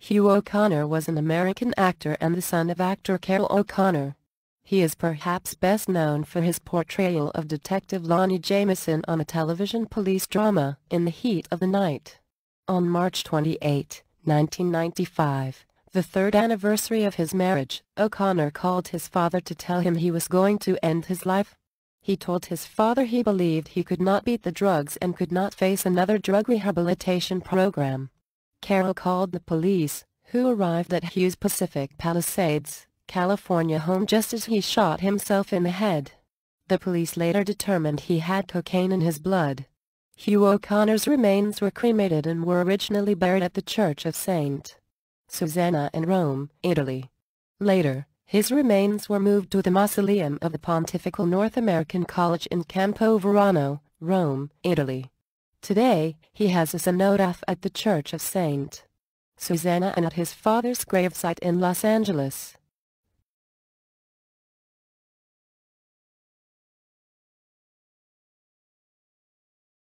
Hugh O'Connor was an American actor and the son of actor Carol O'Connor. He is perhaps best known for his portrayal of Detective Lonnie Jameson on a television police drama, In the Heat of the Night. On March 28, 1995, the third anniversary of his marriage, O'Connor called his father to tell him he was going to end his life. He told his father he believed he could not beat the drugs and could not face another drug rehabilitation program. Carroll called the police, who arrived at Hughes Pacific Palisades, California home just as he shot himself in the head. The police later determined he had cocaine in his blood. Hugh O'Connor's remains were cremated and were originally buried at the Church of St. Susanna in Rome, Italy. Later, his remains were moved to the mausoleum of the Pontifical North American College in Campo Verano, Rome, Italy. Today, he has a cenotaph at the Church of St. Susanna and at his father's gravesite in Los Angeles.